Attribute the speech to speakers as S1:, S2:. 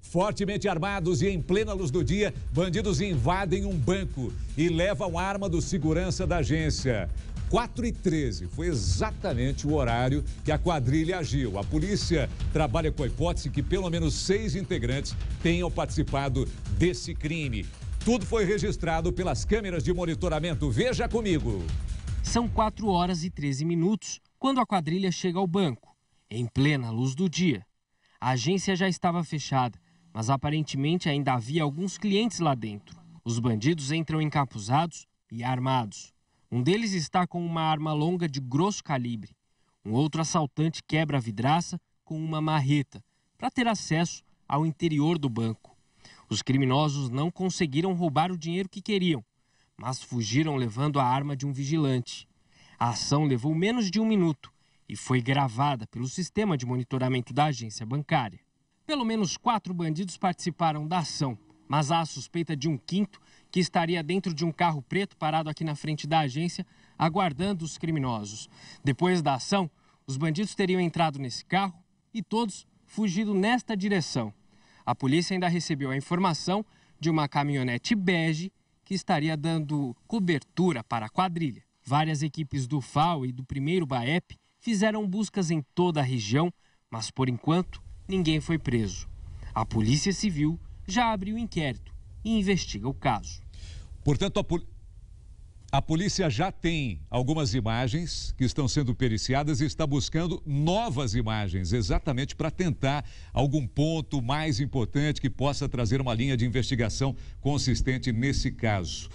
S1: Fortemente armados e em plena luz do dia, bandidos invadem um banco e levam arma do segurança da agência. 4 e 13 foi exatamente o horário que a quadrilha agiu. A polícia trabalha com a hipótese que pelo menos seis integrantes tenham participado desse crime. Tudo foi registrado pelas câmeras de monitoramento. Veja comigo.
S2: São 4 horas e 13 minutos quando a quadrilha chega ao banco, em plena luz do dia. A agência já estava fechada mas aparentemente ainda havia alguns clientes lá dentro. Os bandidos entram encapuzados e armados. Um deles está com uma arma longa de grosso calibre. Um outro assaltante quebra a vidraça com uma marreta para ter acesso ao interior do banco. Os criminosos não conseguiram roubar o dinheiro que queriam, mas fugiram levando a arma de um vigilante. A ação levou menos de um minuto e foi gravada pelo sistema de monitoramento da agência bancária. Pelo menos quatro bandidos participaram da ação, mas há a suspeita de um quinto que estaria dentro de um carro preto parado aqui na frente da agência, aguardando os criminosos. Depois da ação, os bandidos teriam entrado nesse carro e todos fugido nesta direção. A polícia ainda recebeu a informação de uma caminhonete bege que estaria dando cobertura para a quadrilha. Várias equipes do FAO e do primeiro BAEP fizeram buscas em toda a região, mas por enquanto ninguém foi preso. A Polícia Civil já abriu inquérito e investiga o caso. Portanto, a, pol...
S1: a polícia já tem algumas imagens que estão sendo periciadas e está buscando novas imagens, exatamente para tentar algum ponto mais importante que possa trazer uma linha de investigação consistente nesse caso.